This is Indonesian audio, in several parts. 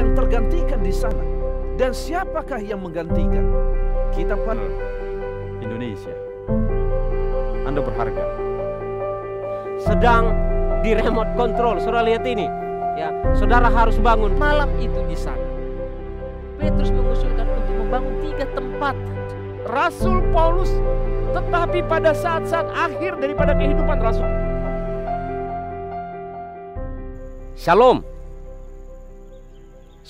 yang tergantikan di sana. Dan siapakah yang menggantikan? Kita pada Indonesia. Anda berharga. Sedang di remote control. Saudara lihat ini. Ya, saudara harus bangun malam itu di sana. Petrus mengusulkan untuk membangun tiga tempat. Rasul Paulus tetapi pada saat-saat akhir daripada kehidupan Rasul. Shalom.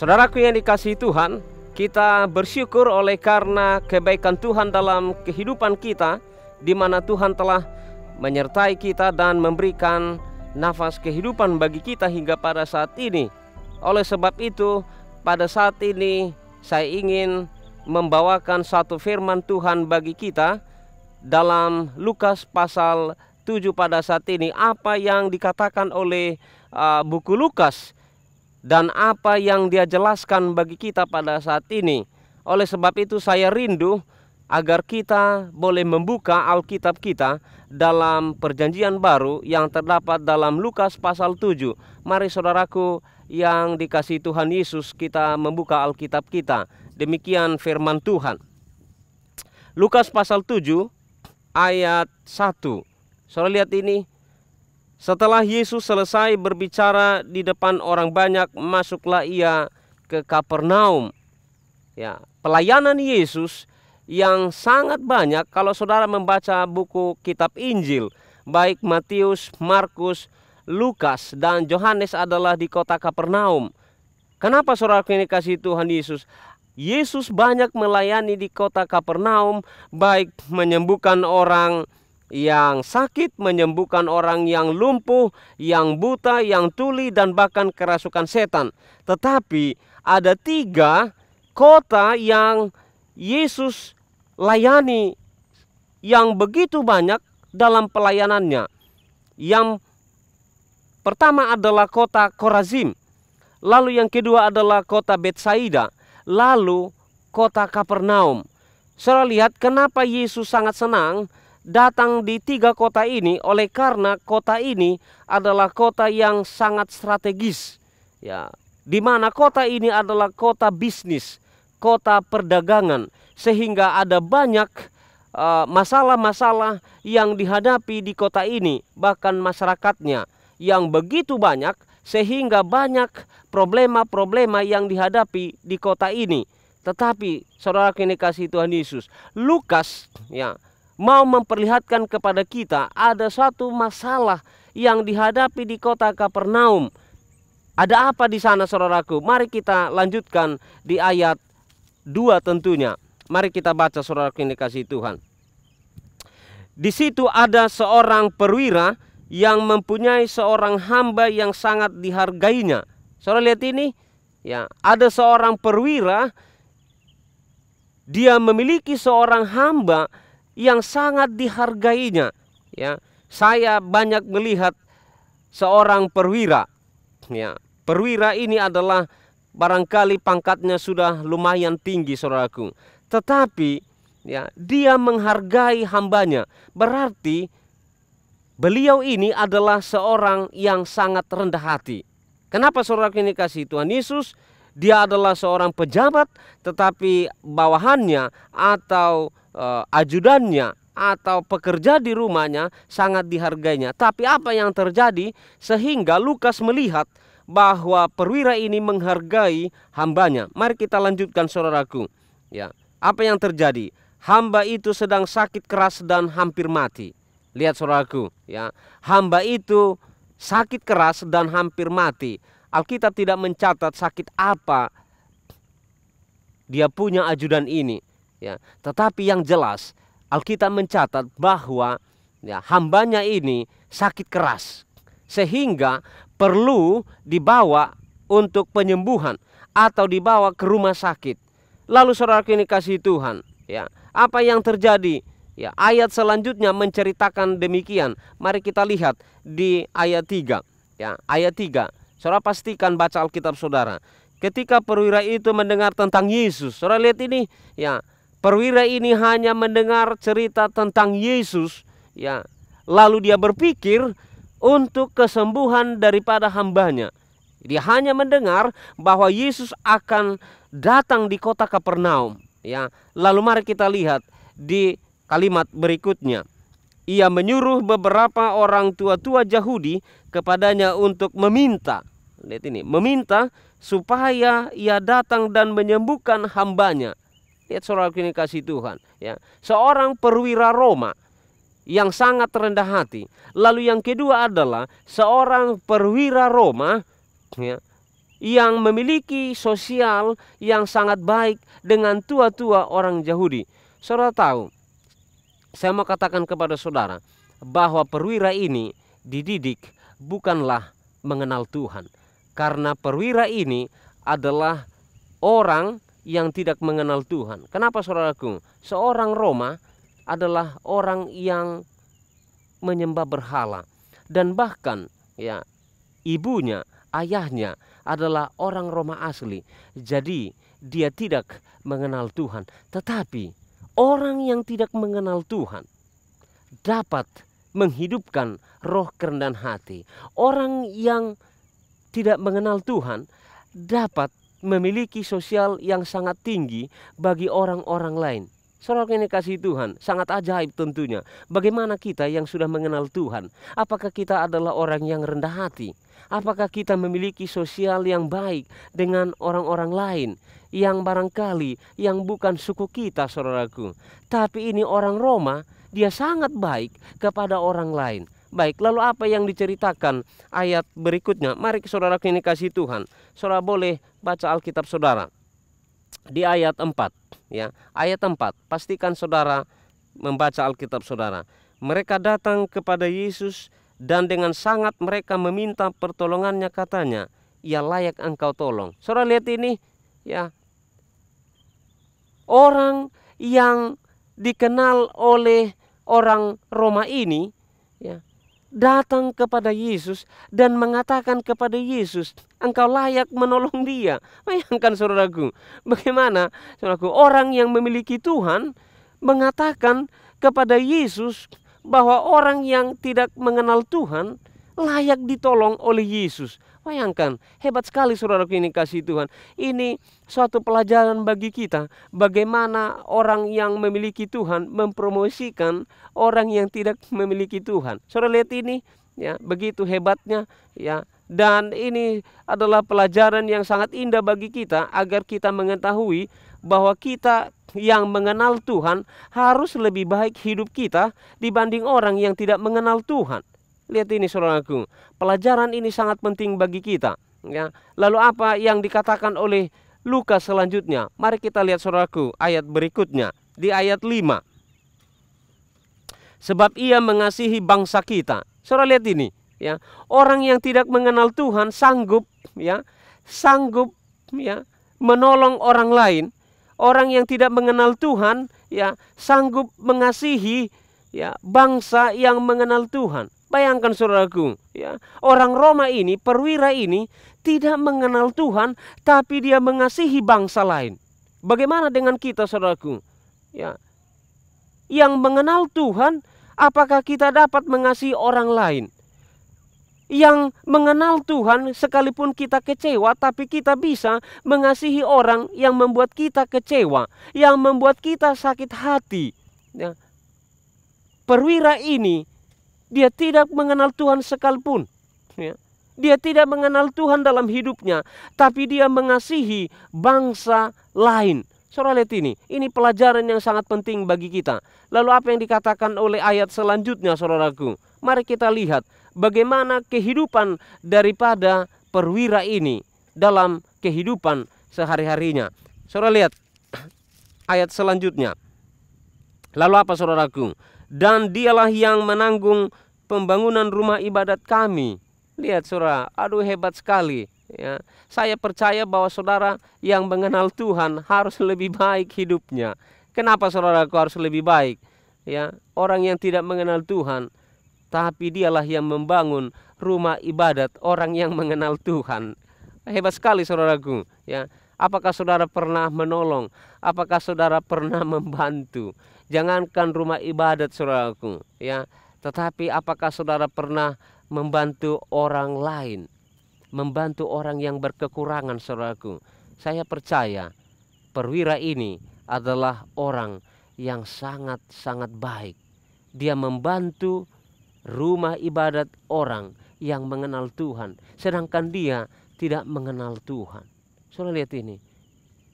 Saudaraku yang dikasihi Tuhan, kita bersyukur oleh karena kebaikan Tuhan dalam kehidupan kita di mana Tuhan telah menyertai kita dan memberikan nafas kehidupan bagi kita hingga pada saat ini. Oleh sebab itu, pada saat ini saya ingin membawakan satu firman Tuhan bagi kita dalam Lukas pasal 7 pada saat ini apa yang dikatakan oleh uh, buku Lukas dan apa yang dia jelaskan bagi kita pada saat ini. Oleh sebab itu saya rindu agar kita boleh membuka Alkitab kita dalam perjanjian baru yang terdapat dalam Lukas pasal 7. Mari saudaraku yang dikasih Tuhan Yesus kita membuka Alkitab kita. Demikian firman Tuhan. Lukas pasal 7 ayat 1. Saudara lihat ini setelah Yesus selesai berbicara di depan orang banyak, masuklah ia ke Kapernaum. Ya, pelayanan Yesus yang sangat banyak kalau saudara membaca buku kitab Injil, baik Matius, Markus, Lukas dan Yohanes adalah di kota Kapernaum. Kenapa saudara ini kasih Tuhan Yesus? Yesus banyak melayani di kota Kapernaum, baik menyembuhkan orang yang sakit, menyembuhkan orang yang lumpuh, yang buta, yang tuli, dan bahkan kerasukan setan. Tetapi ada tiga kota yang Yesus layani yang begitu banyak dalam pelayanannya. Yang pertama adalah kota Korazim, lalu yang kedua adalah kota Betsaida, lalu kota Kapernaum. Saudara lihat kenapa Yesus sangat senang datang di tiga kota ini oleh karena kota ini adalah kota yang sangat strategis ya di mana kota ini adalah kota bisnis kota perdagangan sehingga ada banyak eh, masalah-masalah uh, yang dihadapi di kota ini bahkan masyarakatnya yang begitu banyak sehingga banyak problema-problema yang dihadapi di kota ini tetapi saudara kini kasih Tuhan Yesus Lukas ya mau memperlihatkan kepada kita ada satu masalah yang dihadapi di kota Kapernaum. Ada apa di sana saudaraku? Mari kita lanjutkan di ayat 2 tentunya. Mari kita baca saudaraku ini kasih Tuhan. Di situ ada seorang perwira yang mempunyai seorang hamba yang sangat dihargainya. Saudara lihat ini? Ya, ada seorang perwira dia memiliki seorang hamba yang sangat dihargainya ya saya banyak melihat seorang perwira ya perwira ini adalah barangkali pangkatnya sudah lumayan tinggi saudaraku tetapi ya dia menghargai hambanya berarti beliau ini adalah seorang yang sangat rendah hati kenapa saudaraku ini kasih Tuhan Yesus dia adalah seorang pejabat tetapi bawahannya atau e, ajudannya atau pekerja di rumahnya sangat dihargainya. Tapi apa yang terjadi sehingga Lukas melihat bahwa perwira ini menghargai hambanya. Mari kita lanjutkan saudaraku. Ya, apa yang terjadi? Hamba itu sedang sakit keras dan hampir mati. Lihat saudaraku, ya. Hamba itu sakit keras dan hampir mati. Alkitab tidak mencatat sakit apa dia punya ajudan ini ya tetapi yang jelas Alkitab mencatat bahwa ya hambanya ini sakit keras sehingga perlu dibawa untuk penyembuhan atau dibawa ke rumah sakit lalu saudara ini kasih Tuhan ya apa yang terjadi ya ayat selanjutnya menceritakan demikian mari kita lihat di ayat 3 ya ayat 3 Saudara pastikan baca Alkitab saudara. Ketika perwira itu mendengar tentang Yesus, saudara lihat ini, ya perwira ini hanya mendengar cerita tentang Yesus, ya lalu dia berpikir untuk kesembuhan daripada hambanya. Dia hanya mendengar bahwa Yesus akan datang di kota Kapernaum. Ya, lalu mari kita lihat di kalimat berikutnya. Ia menyuruh beberapa orang tua-tua Yahudi kepadanya untuk meminta Lihat ini, meminta supaya ia datang dan menyembuhkan hambanya. Lihat saudara ini kasih Tuhan. Ya. Seorang perwira Roma yang sangat rendah hati. Lalu yang kedua adalah seorang perwira Roma ya, yang memiliki sosial yang sangat baik dengan tua-tua orang Yahudi. Saudara tahu, saya mau katakan kepada saudara bahwa perwira ini dididik bukanlah mengenal Tuhan, karena perwira ini adalah orang yang tidak mengenal Tuhan. Kenapa saudaraku? Seorang Roma adalah orang yang menyembah berhala dan bahkan ya ibunya, ayahnya adalah orang Roma asli. Jadi dia tidak mengenal Tuhan. Tetapi orang yang tidak mengenal Tuhan dapat menghidupkan roh kerendahan hati. Orang yang tidak mengenal Tuhan dapat memiliki sosial yang sangat tinggi bagi orang-orang lain. Seorang ini kasih Tuhan, sangat ajaib tentunya. Bagaimana kita yang sudah mengenal Tuhan? Apakah kita adalah orang yang rendah hati? Apakah kita memiliki sosial yang baik dengan orang-orang lain yang barangkali yang bukan suku kita, saudaraku? Tapi ini orang Roma, dia sangat baik kepada orang lain. Baik, lalu apa yang diceritakan ayat berikutnya? Mari saudara kini kasih Tuhan. Saudara boleh baca Alkitab saudara. Di ayat 4, ya. Ayat 4, pastikan saudara membaca Alkitab saudara. Mereka datang kepada Yesus dan dengan sangat mereka meminta pertolongannya katanya, "Ia ya layak engkau tolong." Saudara lihat ini, ya. Orang yang dikenal oleh orang Roma ini, ya, datang kepada Yesus dan mengatakan kepada Yesus, engkau layak menolong dia. Bayangkan saudaraku, bagaimana saudaraku orang yang memiliki Tuhan mengatakan kepada Yesus bahwa orang yang tidak mengenal Tuhan layak ditolong oleh Yesus. Bayangkan, hebat sekali saudara ini kasih Tuhan. Ini suatu pelajaran bagi kita bagaimana orang yang memiliki Tuhan mempromosikan orang yang tidak memiliki Tuhan. Saudara lihat ini, ya, begitu hebatnya, ya. Dan ini adalah pelajaran yang sangat indah bagi kita agar kita mengetahui bahwa kita yang mengenal Tuhan harus lebih baik hidup kita dibanding orang yang tidak mengenal Tuhan. Lihat ini Saudara Agung, pelajaran ini sangat penting bagi kita, ya. Lalu apa yang dikatakan oleh Lukas selanjutnya? Mari kita lihat Saudaraku ayat berikutnya di ayat 5. Sebab ia mengasihi bangsa kita. Saudara lihat ini, ya. Orang yang tidak mengenal Tuhan sanggup, ya, sanggup ya menolong orang lain. Orang yang tidak mengenal Tuhan ya sanggup mengasihi ya bangsa yang mengenal Tuhan. Bayangkan saudaraku, ya, orang Roma ini, perwira ini tidak mengenal Tuhan, tapi dia mengasihi bangsa lain. Bagaimana dengan kita, saudaraku? Ya, yang mengenal Tuhan, apakah kita dapat mengasihi orang lain? Yang mengenal Tuhan, sekalipun kita kecewa, tapi kita bisa mengasihi orang yang membuat kita kecewa, yang membuat kita sakit hati. Ya. Perwira ini dia tidak mengenal Tuhan sekalipun. Ya. Dia tidak mengenal Tuhan dalam hidupnya, tapi dia mengasihi bangsa lain. Saudara lihat ini, ini pelajaran yang sangat penting bagi kita. Lalu apa yang dikatakan oleh ayat selanjutnya saudaraku? Mari kita lihat bagaimana kehidupan daripada perwira ini dalam kehidupan sehari-harinya. Saudara lihat ayat selanjutnya. Lalu apa saudaraku? dan dialah yang menanggung pembangunan rumah ibadat kami. Lihat saudara, aduh hebat sekali. Ya, saya percaya bahwa saudara yang mengenal Tuhan harus lebih baik hidupnya. Kenapa saudara harus lebih baik? Ya, orang yang tidak mengenal Tuhan, tapi dialah yang membangun rumah ibadat orang yang mengenal Tuhan. Hebat sekali saudaraku. Ya, apakah saudara pernah menolong? Apakah saudara pernah membantu? Jangankan rumah ibadat saudaraku, ya. Tetapi apakah saudara pernah membantu orang lain? Membantu orang yang berkekurangan saudaraku. Saya percaya perwira ini adalah orang yang sangat-sangat baik. Dia membantu rumah ibadat orang yang mengenal Tuhan, sedangkan dia tidak mengenal Tuhan. Saudara lihat ini.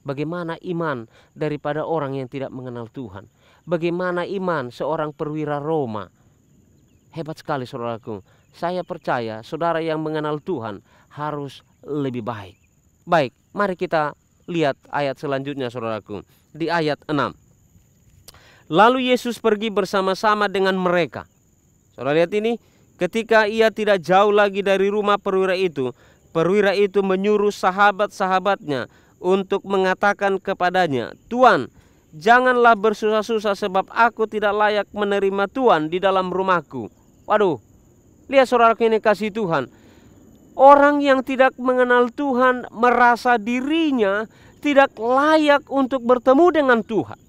Bagaimana iman daripada orang yang tidak mengenal Tuhan? bagaimana iman seorang perwira Roma. Hebat sekali saudaraku. Saya percaya saudara yang mengenal Tuhan harus lebih baik. Baik, mari kita lihat ayat selanjutnya saudaraku. Di ayat 6. Lalu Yesus pergi bersama-sama dengan mereka. Saudara lihat ini, ketika ia tidak jauh lagi dari rumah perwira itu, perwira itu menyuruh sahabat-sahabatnya untuk mengatakan kepadanya, "Tuan, Janganlah bersusah-susah sebab aku tidak layak menerima Tuhan di dalam rumahku. Waduh, lihat saudara ini kasih Tuhan. Orang yang tidak mengenal Tuhan merasa dirinya tidak layak untuk bertemu dengan Tuhan.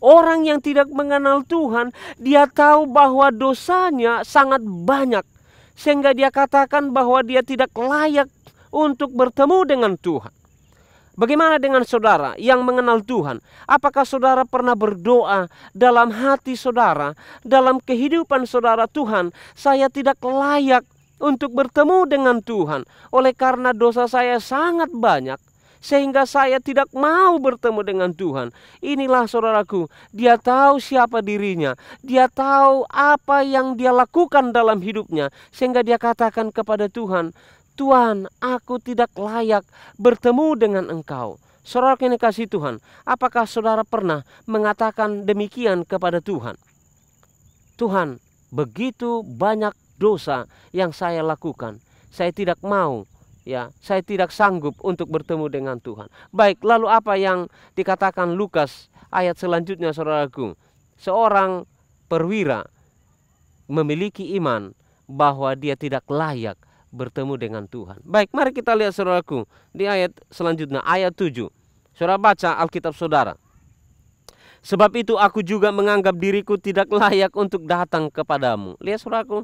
Orang yang tidak mengenal Tuhan, dia tahu bahwa dosanya sangat banyak, sehingga dia katakan bahwa dia tidak layak untuk bertemu dengan Tuhan. Bagaimana dengan saudara yang mengenal Tuhan? Apakah saudara pernah berdoa dalam hati saudara, dalam kehidupan saudara Tuhan, saya tidak layak untuk bertemu dengan Tuhan oleh karena dosa saya sangat banyak sehingga saya tidak mau bertemu dengan Tuhan. Inilah saudaraku, dia tahu siapa dirinya, dia tahu apa yang dia lakukan dalam hidupnya, sehingga dia katakan kepada Tuhan, Tuhan, aku tidak layak bertemu dengan Engkau. Saudara kini kasih Tuhan, apakah saudara pernah mengatakan demikian kepada Tuhan? Tuhan, begitu banyak dosa yang saya lakukan. Saya tidak mau ya saya tidak sanggup untuk bertemu dengan Tuhan. Baik, lalu apa yang dikatakan Lukas ayat selanjutnya saudaraku? Seorang perwira memiliki iman bahwa dia tidak layak bertemu dengan Tuhan. Baik, mari kita lihat saudaraku di ayat selanjutnya, ayat 7. Saudara baca Alkitab saudara. Sebab itu aku juga menganggap diriku tidak layak untuk datang kepadamu. Lihat saudaraku,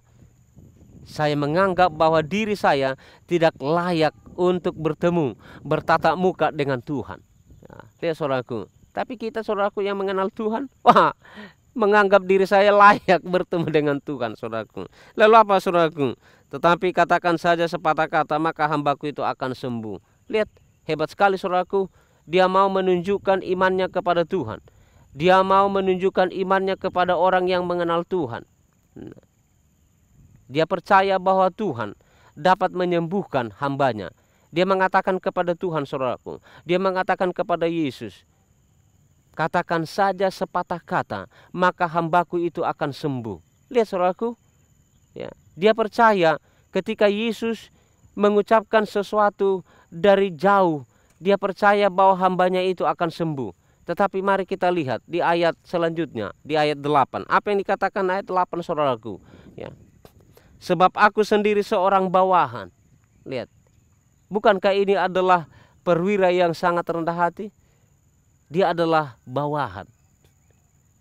saya menganggap bahwa diri saya tidak layak untuk bertemu, bertatap muka dengan Tuhan. Ya, lihat saudaraku, tapi kita saudaraku yang mengenal Tuhan, wah menganggap diri saya layak bertemu dengan Tuhan, saudaraku. Lalu apa, saudaraku? Tetapi katakan saja sepatah kata, maka hambaku itu akan sembuh. Lihat, hebat sekali, saudaraku. Dia mau menunjukkan imannya kepada Tuhan. Dia mau menunjukkan imannya kepada orang yang mengenal Tuhan. Dia percaya bahwa Tuhan dapat menyembuhkan hambanya. Dia mengatakan kepada Tuhan, saudaraku. Dia mengatakan kepada Yesus, Katakan saja sepatah kata, maka hambaku itu akan sembuh. Lihat saudaraku, ya, dia percaya ketika Yesus mengucapkan sesuatu dari jauh, dia percaya bahwa hambanya itu akan sembuh. Tetapi mari kita lihat di ayat selanjutnya, di ayat 8. Apa yang dikatakan ayat 8 saudaraku? Ya. Sebab aku sendiri seorang bawahan. Lihat. Bukankah ini adalah perwira yang sangat rendah hati? dia adalah bawahan.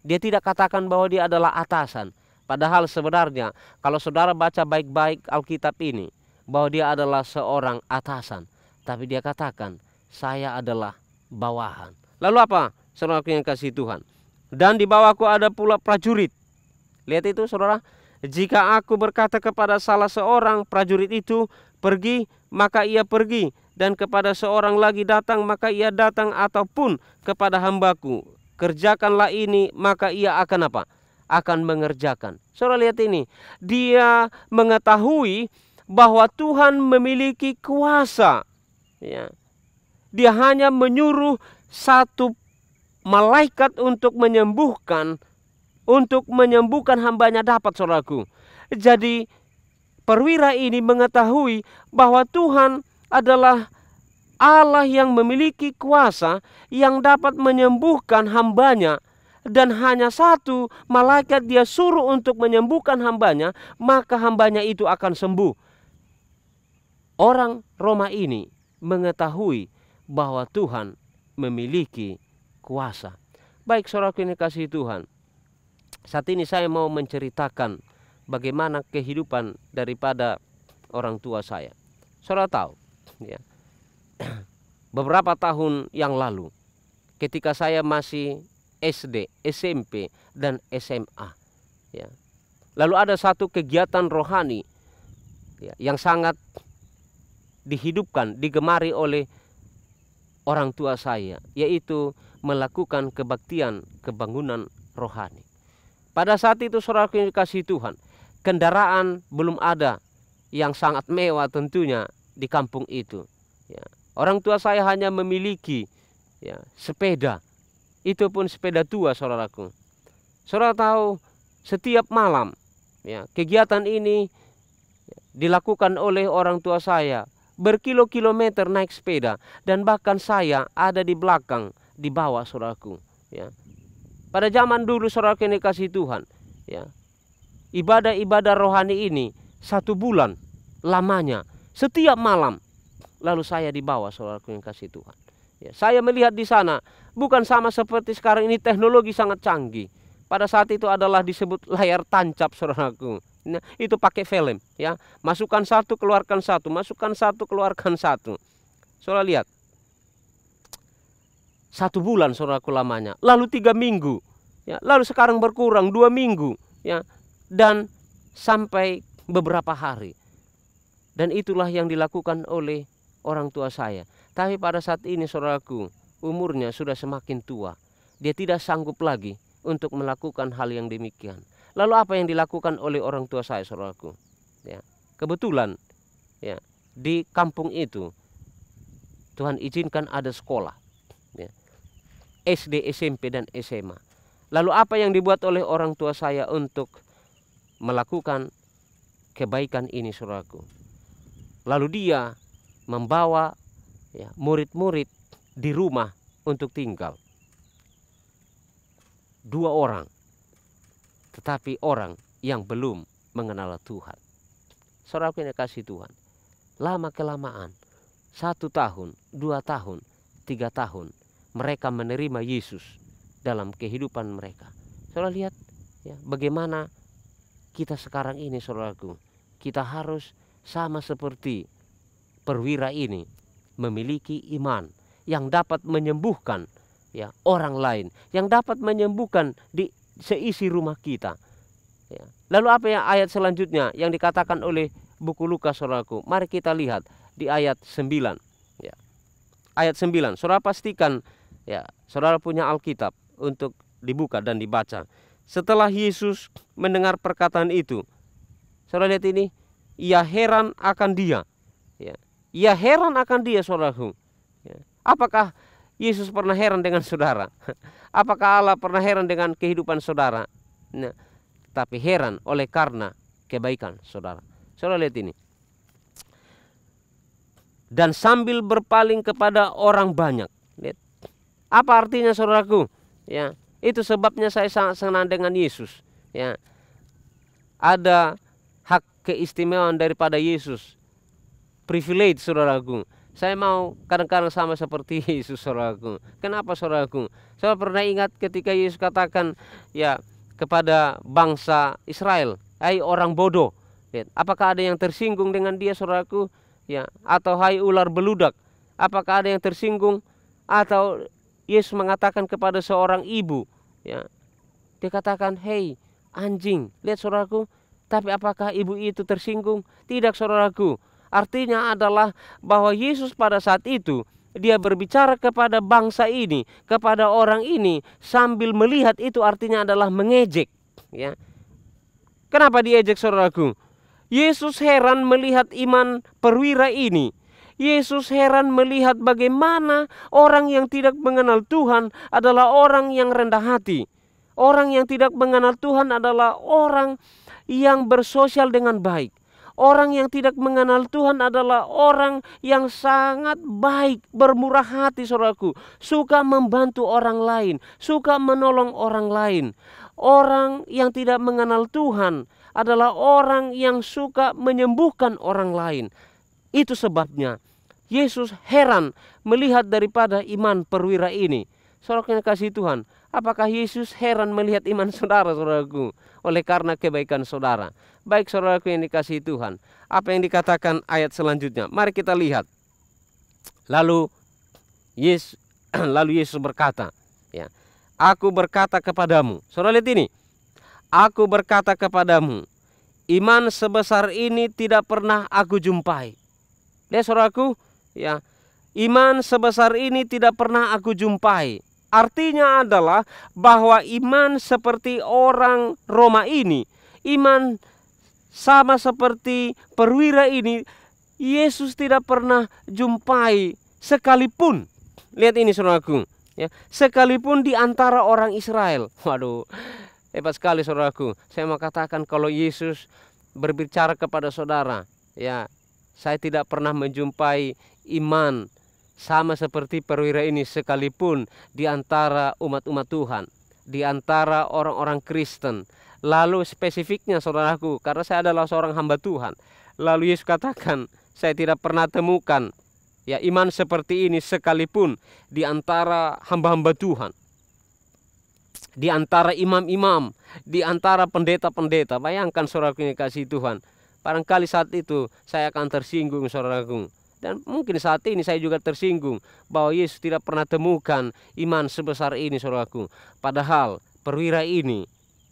Dia tidak katakan bahwa dia adalah atasan. Padahal sebenarnya kalau saudara baca baik-baik Alkitab ini bahwa dia adalah seorang atasan, tapi dia katakan saya adalah bawahan. Lalu apa? Saudara yang kasih Tuhan. Dan di bawahku ada pula prajurit. Lihat itu saudara, jika aku berkata kepada salah seorang prajurit itu pergi, maka ia pergi dan kepada seorang lagi datang maka ia datang ataupun kepada hambaku kerjakanlah ini maka ia akan apa akan mengerjakan saudara lihat ini dia mengetahui bahwa Tuhan memiliki kuasa ya dia hanya menyuruh satu malaikat untuk menyembuhkan untuk menyembuhkan hambanya dapat saudaraku jadi perwira ini mengetahui bahwa Tuhan adalah Allah yang memiliki kuasa yang dapat menyembuhkan hambanya dan hanya satu malaikat dia suruh untuk menyembuhkan hambanya maka hambanya itu akan sembuh. Orang Roma ini mengetahui bahwa Tuhan memiliki kuasa. Baik saudara ini kasih Tuhan. Saat ini saya mau menceritakan bagaimana kehidupan daripada orang tua saya. Saudara tahu, ya. Beberapa tahun yang lalu ketika saya masih SD, SMP dan SMA ya. Lalu ada satu kegiatan rohani ya, yang sangat dihidupkan, digemari oleh orang tua saya, yaitu melakukan kebaktian kebangunan rohani. Pada saat itu saudara kasih Tuhan, kendaraan belum ada yang sangat mewah tentunya di kampung itu. Ya. Orang tua saya hanya memiliki ya, sepeda. Itu pun sepeda tua, saudaraku. Saudara tahu, setiap malam ya, kegiatan ini dilakukan oleh orang tua saya. Berkilo-kilometer naik sepeda dan bahkan saya ada di belakang, di bawah saudaraku. Ya. Pada zaman dulu saudara ini kasih Tuhan, ibadah ya, Ibadah-ibadah rohani ini satu bulan lamanya setiap malam. Lalu saya dibawa saudaraku yang kasih Tuhan. Ya, saya melihat di sana bukan sama seperti sekarang ini teknologi sangat canggih. Pada saat itu adalah disebut layar tancap saudaraku. Nah, itu pakai film ya. Masukkan satu, keluarkan satu, masukkan satu, keluarkan satu. Saudara lihat. Satu bulan saudaraku lamanya, lalu tiga minggu. Ya, lalu sekarang berkurang dua minggu ya dan sampai beberapa hari. Dan itulah yang dilakukan oleh orang tua saya. Tapi pada saat ini saudaraku, umurnya sudah semakin tua. Dia tidak sanggup lagi untuk melakukan hal yang demikian. Lalu apa yang dilakukan oleh orang tua saya saudaraku? Ya. Kebetulan ya, di kampung itu Tuhan izinkan ada sekolah. Ya. SD, SMP dan SMA. Lalu apa yang dibuat oleh orang tua saya untuk melakukan kebaikan ini saudaraku? Lalu dia membawa murid ya, murid-murid di rumah untuk tinggal. Dua orang. Tetapi orang yang belum mengenal Tuhan. Saudara yang kasih Tuhan. Lama kelamaan. Satu tahun, dua tahun, tiga tahun. Mereka menerima Yesus dalam kehidupan mereka. Saudara lihat ya, bagaimana kita sekarang ini saudaraku. Kita harus sama seperti perwira ini memiliki iman yang dapat menyembuhkan ya orang lain yang dapat menyembuhkan di seisi rumah kita ya. lalu apa yang ayat selanjutnya yang dikatakan oleh buku Lukas suraku mari kita lihat di ayat 9 ya. ayat 9 saudara pastikan ya saudara punya Alkitab untuk dibuka dan dibaca setelah Yesus mendengar perkataan itu saudara lihat ini ia heran akan dia. Ya. Ia heran akan dia, saudaraku. Ya. Apakah Yesus pernah heran dengan saudara? Apakah Allah pernah heran dengan kehidupan saudara? Nah, tapi heran oleh karena kebaikan saudara. Saudara lihat ini. Dan sambil berpaling kepada orang banyak. Lihat. Apa artinya saudaraku? Ya, itu sebabnya saya sangat senang dengan Yesus. Ya. Ada hak keistimewaan daripada Yesus. Privilege saudaraku. Saya mau kadang-kadang sama seperti Yesus saudaraku. Kenapa saudaraku? Saya pernah ingat ketika Yesus katakan ya kepada bangsa Israel, "Hai orang bodoh, ya, apakah ada yang tersinggung dengan dia saudaraku?" Ya, atau hai ular beludak, apakah ada yang tersinggung? Atau Yesus mengatakan kepada seorang ibu, ya. Dia katakan, "Hei, anjing, lihat saudaraku, tapi apakah ibu itu tersinggung? Tidak saudaraku. Artinya adalah bahwa Yesus pada saat itu dia berbicara kepada bangsa ini, kepada orang ini sambil melihat itu artinya adalah mengejek, ya. Kenapa diejek saudaraku? Yesus heran melihat iman perwira ini. Yesus heran melihat bagaimana orang yang tidak mengenal Tuhan adalah orang yang rendah hati. Orang yang tidak mengenal Tuhan adalah orang yang yang bersosial dengan baik. Orang yang tidak mengenal Tuhan adalah orang yang sangat baik, bermurah hati saudaraku, suka membantu orang lain, suka menolong orang lain. Orang yang tidak mengenal Tuhan adalah orang yang suka menyembuhkan orang lain. Itu sebabnya Yesus heran melihat daripada iman perwira ini. Saudara kasih Tuhan, Apakah Yesus heran melihat iman saudara, saudaraku? Oleh karena kebaikan saudara. Baik saudaraku yang dikasihi Tuhan. Apa yang dikatakan ayat selanjutnya? Mari kita lihat. Lalu Yesus, lalu Yesus berkata, ya, Aku berkata kepadamu. Saudara lihat ini. Aku berkata kepadamu, iman sebesar ini tidak pernah aku jumpai. Lihat saudaraku, ya, iman sebesar ini tidak pernah aku jumpai Artinya adalah bahwa iman seperti orang Roma ini, iman sama seperti perwira ini, Yesus tidak pernah jumpai sekalipun. Lihat ini Saudara Agung, ya. Sekalipun di antara orang Israel. Waduh. Hebat sekali Saudaraku. Saya mau katakan kalau Yesus berbicara kepada saudara, ya, saya tidak pernah menjumpai iman sama seperti perwira ini sekalipun di antara umat-umat Tuhan, di antara orang-orang Kristen. Lalu spesifiknya saudaraku, karena saya adalah seorang hamba Tuhan. Lalu Yesus katakan, saya tidak pernah temukan ya iman seperti ini sekalipun di antara hamba-hamba Tuhan. Di antara imam-imam, di antara pendeta-pendeta. Bayangkan saudaraku yang kasih Tuhan. Barangkali saat itu saya akan tersinggung saudaraku dan mungkin saat ini saya juga tersinggung bahwa Yesus tidak pernah temukan iman sebesar ini saudaraku. Padahal perwira ini,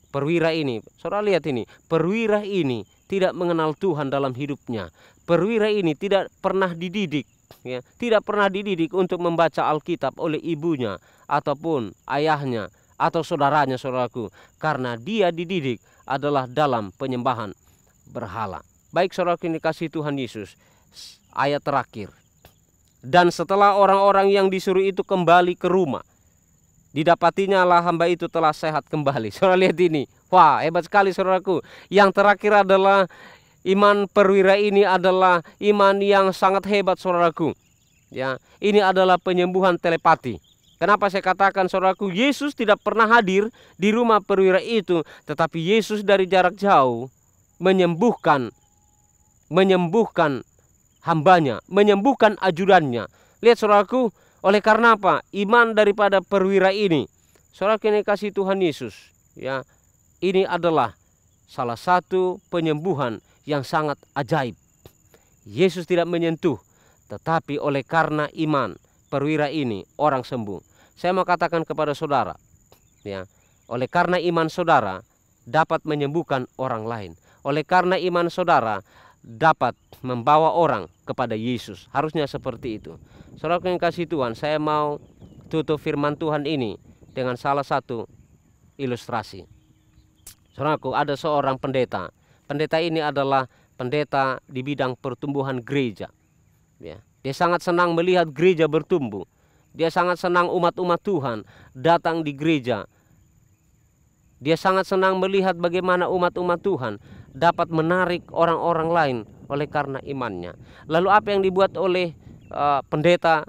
perwira ini, saudara lihat ini, perwira ini tidak mengenal Tuhan dalam hidupnya. Perwira ini tidak pernah dididik, ya, tidak pernah dididik untuk membaca Alkitab oleh ibunya ataupun ayahnya atau saudaranya saudaraku karena dia dididik adalah dalam penyembahan berhala. Baik saudaraku ini kasih Tuhan Yesus, ayat terakhir. Dan setelah orang-orang yang disuruh itu kembali ke rumah, didapatinya lah hamba itu telah sehat kembali. Saudara lihat ini, wah hebat sekali saudaraku. Yang terakhir adalah iman perwira ini adalah iman yang sangat hebat saudaraku. Ya, ini adalah penyembuhan telepati. Kenapa saya katakan saudaraku Yesus tidak pernah hadir di rumah perwira itu Tetapi Yesus dari jarak jauh menyembuhkan Menyembuhkan hambanya, menyembuhkan ajudannya. Lihat saudaraku, oleh karena apa? Iman daripada perwira ini. Saudara kini kasih Tuhan Yesus. ya Ini adalah salah satu penyembuhan yang sangat ajaib. Yesus tidak menyentuh, tetapi oleh karena iman perwira ini orang sembuh. Saya mau katakan kepada saudara, ya, oleh karena iman saudara dapat menyembuhkan orang lain. Oleh karena iman saudara dapat membawa orang kepada Yesus. Harusnya seperti itu. Saudara yang kasih Tuhan, saya mau tutup firman Tuhan ini dengan salah satu ilustrasi. Saudaraku, ada seorang pendeta. Pendeta ini adalah pendeta di bidang pertumbuhan gereja. Ya. Dia sangat senang melihat gereja bertumbuh. Dia sangat senang umat-umat Tuhan datang di gereja. Dia sangat senang melihat bagaimana umat-umat Tuhan dapat menarik orang-orang lain oleh karena imannya. Lalu apa yang dibuat oleh uh, pendeta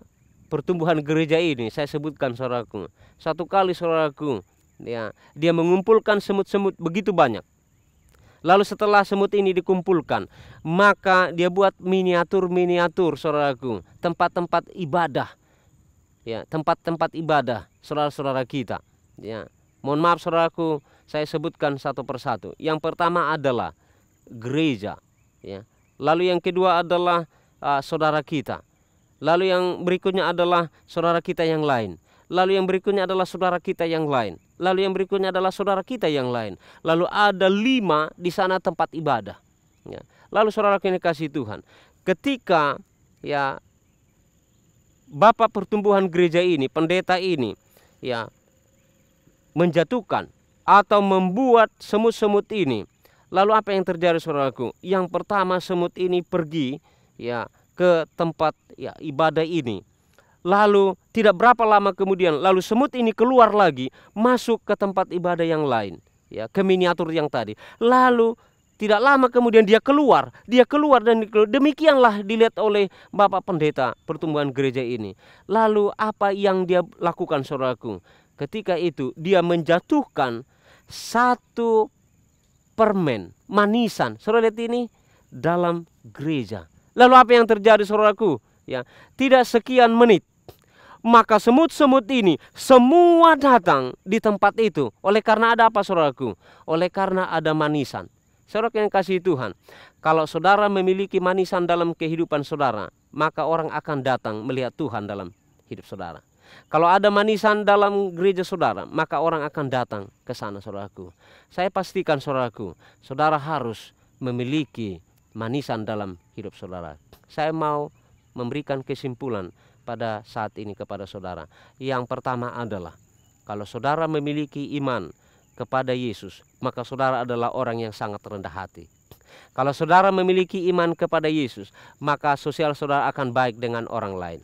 pertumbuhan gereja ini? Saya sebutkan saudaraku. Satu kali saudaraku, ya, dia mengumpulkan semut-semut begitu banyak. Lalu setelah semut ini dikumpulkan, maka dia buat miniatur-miniatur saudaraku, tempat-tempat ibadah. Ya, tempat-tempat ibadah saudara-saudara kita. Ya. Mohon maaf saudaraku, saya sebutkan satu persatu. Yang pertama adalah gereja, ya. Lalu yang kedua adalah uh, saudara kita. Lalu yang berikutnya adalah saudara kita yang lain. Lalu yang berikutnya adalah saudara kita yang lain. Lalu yang berikutnya adalah saudara kita yang lain. Lalu ada lima di sana tempat ibadah. Ya. Lalu saudara kini kasih Tuhan. Ketika ya bapak pertumbuhan gereja ini, pendeta ini, ya menjatuhkan atau membuat semut-semut ini. Lalu apa yang terjadi saudaraku? Yang pertama semut ini pergi ya ke tempat ya ibadah ini. Lalu tidak berapa lama kemudian lalu semut ini keluar lagi masuk ke tempat ibadah yang lain ya ke miniatur yang tadi. Lalu tidak lama kemudian dia keluar, dia keluar dan demikianlah dilihat oleh Bapak Pendeta pertumbuhan gereja ini. Lalu apa yang dia lakukan saudaraku? Ketika itu dia menjatuhkan satu permen manisan. Saudara lihat ini dalam gereja. Lalu apa yang terjadi saudaraku? Ya, tidak sekian menit maka semut-semut ini semua datang di tempat itu. Oleh karena ada apa saudaraku? Oleh karena ada manisan. Saudara yang kasih Tuhan, kalau saudara memiliki manisan dalam kehidupan saudara, maka orang akan datang melihat Tuhan dalam hidup saudara. Kalau ada manisan dalam gereja saudara, maka orang akan datang ke sana saudaraku. Saya pastikan saudaraku, saudara harus memiliki manisan dalam hidup saudara. Saya mau memberikan kesimpulan pada saat ini kepada saudara. Yang pertama adalah kalau saudara memiliki iman kepada Yesus, maka saudara adalah orang yang sangat rendah hati. Kalau saudara memiliki iman kepada Yesus, maka sosial saudara akan baik dengan orang lain.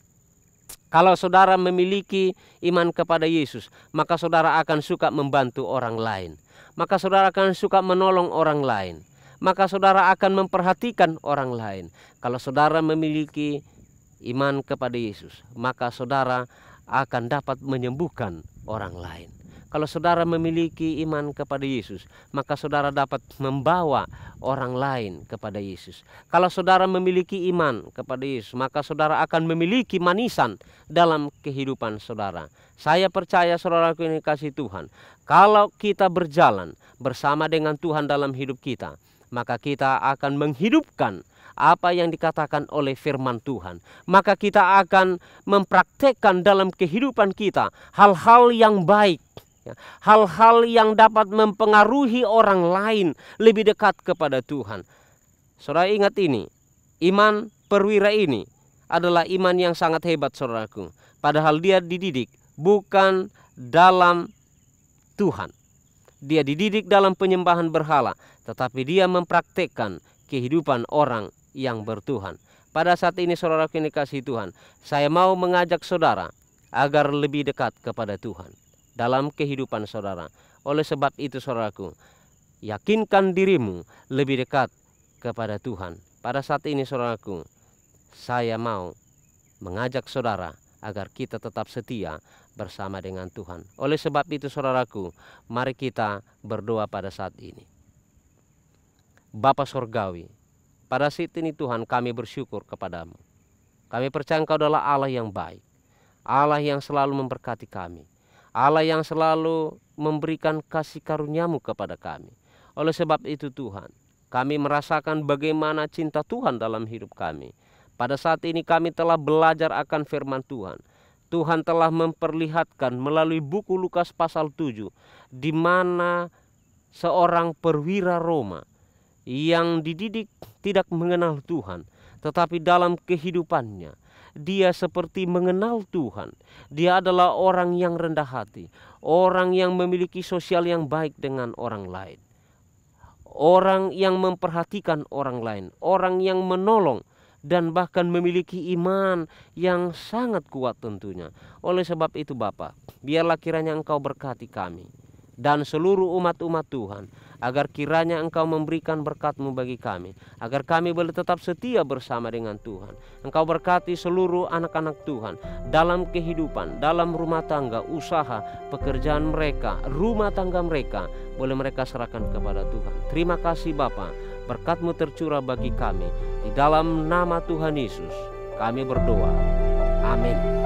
Kalau saudara memiliki iman kepada Yesus, maka saudara akan suka membantu orang lain. Maka saudara akan suka menolong orang lain. Maka saudara akan memperhatikan orang lain. Kalau saudara memiliki iman kepada Yesus, maka saudara akan dapat menyembuhkan orang lain. Kalau saudara memiliki iman kepada Yesus, maka saudara dapat membawa orang lain kepada Yesus. Kalau saudara memiliki iman kepada Yesus, maka saudara akan memiliki manisan dalam kehidupan saudara. Saya percaya saudara ini kasih Tuhan. Kalau kita berjalan bersama dengan Tuhan dalam hidup kita, maka kita akan menghidupkan apa yang dikatakan oleh firman Tuhan. Maka kita akan mempraktekkan dalam kehidupan kita hal-hal yang baik Ya. Hal-hal yang dapat mempengaruhi orang lain lebih dekat kepada Tuhan. Saudara ingat ini, iman perwira ini adalah iman yang sangat hebat saudaraku. Padahal dia dididik bukan dalam Tuhan. Dia dididik dalam penyembahan berhala, tetapi dia mempraktekkan kehidupan orang yang bertuhan. Pada saat ini saudara kini kasih Tuhan, saya mau mengajak saudara agar lebih dekat kepada Tuhan dalam kehidupan saudara. Oleh sebab itu saudaraku, yakinkan dirimu lebih dekat kepada Tuhan. Pada saat ini saudaraku, saya mau mengajak saudara agar kita tetap setia bersama dengan Tuhan. Oleh sebab itu saudaraku, mari kita berdoa pada saat ini. Bapa Sorgawi, pada saat ini Tuhan kami bersyukur kepadamu. Kami percaya engkau adalah Allah yang baik. Allah yang selalu memberkati kami. Allah yang selalu memberikan kasih karuniamu kepada kami. Oleh sebab itu Tuhan, kami merasakan bagaimana cinta Tuhan dalam hidup kami. Pada saat ini kami telah belajar akan firman Tuhan. Tuhan telah memperlihatkan melalui buku Lukas pasal 7 di mana seorang perwira Roma yang dididik tidak mengenal Tuhan tetapi dalam kehidupannya dia seperti mengenal Tuhan. Dia adalah orang yang rendah hati, orang yang memiliki sosial yang baik dengan orang lain, orang yang memperhatikan orang lain, orang yang menolong, dan bahkan memiliki iman yang sangat kuat tentunya. Oleh sebab itu Bapa, biarlah kiranya Engkau berkati kami dan seluruh umat-umat Tuhan, agar kiranya Engkau memberikan berkat-Mu bagi kami, agar kami boleh tetap setia bersama dengan Tuhan. Engkau berkati seluruh anak-anak Tuhan dalam kehidupan, dalam rumah tangga, usaha, pekerjaan mereka, rumah tangga mereka, boleh mereka serahkan kepada Tuhan. Terima kasih Bapa, berkat-Mu tercurah bagi kami. Di dalam nama Tuhan Yesus, kami berdoa. Amin.